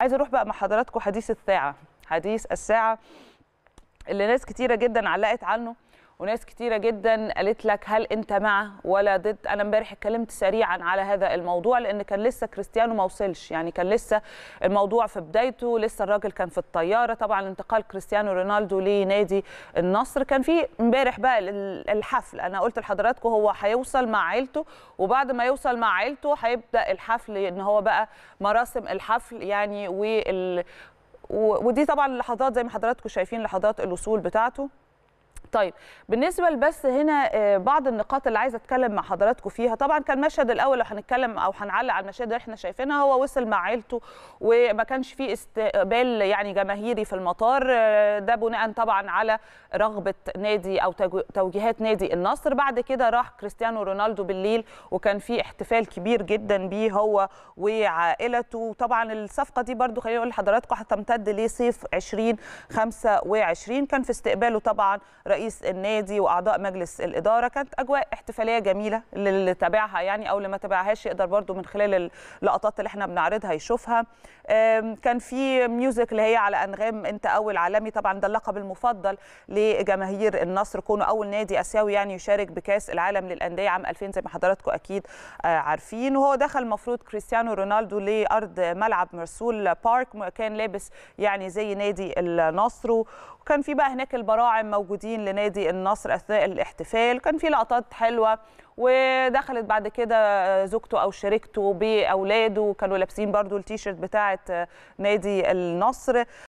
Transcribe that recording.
عايزه اروح بقى مع حضراتكم حديث الساعه حديث الساعه اللي ناس كتيره جدا علقت عنه وناس كتيره جدا قالت لك هل انت مع ولا ضد انا امبارح اتكلمت سريعا على هذا الموضوع لان كان لسه كريستيانو ما وصلش يعني كان لسه الموضوع في بدايته لسه الراجل كان في الطياره طبعا انتقال كريستيانو رونالدو لنادي النصر كان في امبارح بقى الحفل انا قلت لحضراتكم هو هيوصل مع عيلته وبعد ما يوصل مع عيلته هيبدا الحفل ان هو بقى مراسم الحفل يعني وال ودي طبعا لحظات زي ما حضراتكم شايفين لحظات الوصول بتاعته طيب بالنسبه لبس هنا آه، بعض النقاط اللي عايزه اتكلم مع حضراتكم فيها طبعا كان المشهد الاول لو هنتكلم او هنعلق على المشاهد اللي احنا شايفينها هو وصل مع عيلته وما كانش فيه استقبال يعني جماهيري في المطار آه، ده بناء طبعا على رغبه نادي او توجيهات نادي النصر بعد كده راح كريستيانو رونالدو بالليل وكان في احتفال كبير جدا بيه هو وعائلته طبعا الصفقه دي برده خلينا نقول لحضراتكم هتمتد لصيف 2025 كان في استقباله طبعا رئيس النادي واعضاء مجلس الاداره كانت اجواء احتفاليه جميله للي تابعها يعني او اللي ما تابعهاش يقدر برده من خلال اللقطات اللي احنا بنعرضها يشوفها كان في ميوزك اللي هي على انغام انت اول عالمي طبعا ده اللقب المفضل لجماهير النصر كونه اول نادي اسيوي يعني يشارك بكاس العالم للانديه عام 2000 زي ما حضراتكم اكيد آه، عارفين وهو دخل المفروض كريستيانو رونالدو لارض ملعب مرسول بارك كان لابس يعني زي نادي النصر وكان في بقى هناك البراعم موجودين اللاعبين لنادي النصر اثناء الاحتفال كان في لقطات حلوه ودخلت بعد كده زوجته او شريكته باولاده كانوا لابسين برضو التيشيرت بتاعه نادي النصر